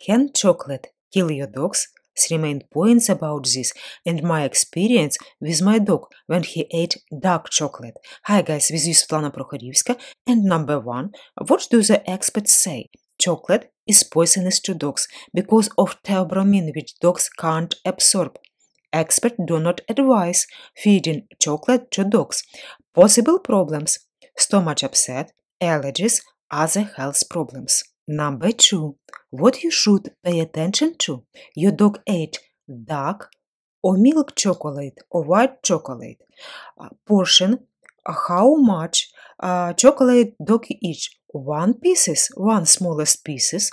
Can chocolate kill your dogs? Three main points about this and my experience with my dog when he ate dark chocolate. Hi guys, this is Svetlana Prokhorivska and number one, what do the experts say? Chocolate is poisonous to dogs because of theobromine which dogs can't absorb. Experts do not advise feeding chocolate to dogs. Possible problems stomach upset, allergies, other health problems. Number two. What you should pay attention to. Your dog ate duck or milk chocolate or white chocolate. Portion. How much chocolate dog each? One pieces, one smallest pieces,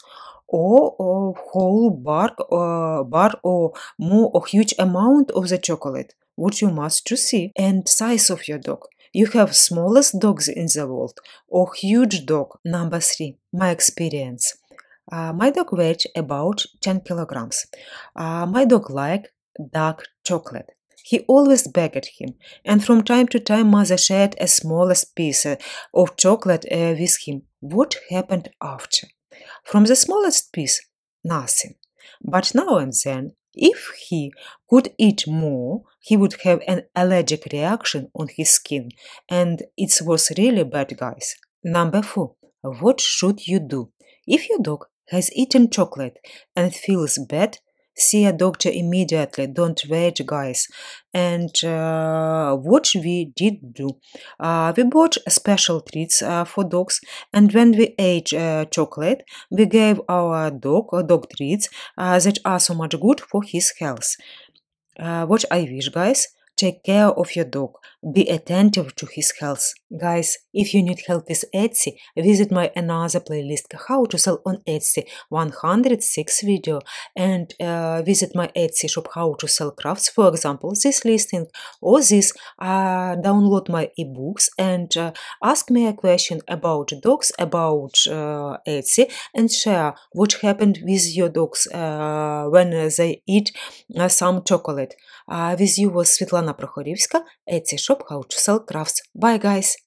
or, whole bar, uh, bar or more or huge amount of the chocolate. What you must to see and size of your dog. You have smallest dogs in the world or huge dog number three. My experience. Uh, my dog weighed about 10 kilograms. Uh, my dog liked dark chocolate. He always begged him, and from time to time mother shared a smallest piece uh, of chocolate uh, with him. What happened after? From the smallest piece, nothing. But now and then, if he could eat more, he would have an allergic reaction on his skin, and it was really bad, guys. Number four, what should you do? If your dog has eaten chocolate and feels bad, see a doctor immediately don't wait guys and uh, what we did do uh, we bought special treats uh, for dogs and when we ate uh, chocolate we gave our dog uh, dog treats uh, that are so much good for his health what i wish guys Take care of your dog. Be attentive to his health. Guys, if you need help with Etsy, visit my another playlist How to Sell on Etsy 106 video and uh, visit my Etsy shop How to Sell Crafts, for example, this listing or this. Uh, download my ebooks and uh, ask me a question about dogs, about uh, Etsy, and share what happened with your dogs uh, when they eat uh, some chocolate. with you was Svetlana. Оксана Прохорівська, Etsy Shop Couchsell Crafts. Bye, guys!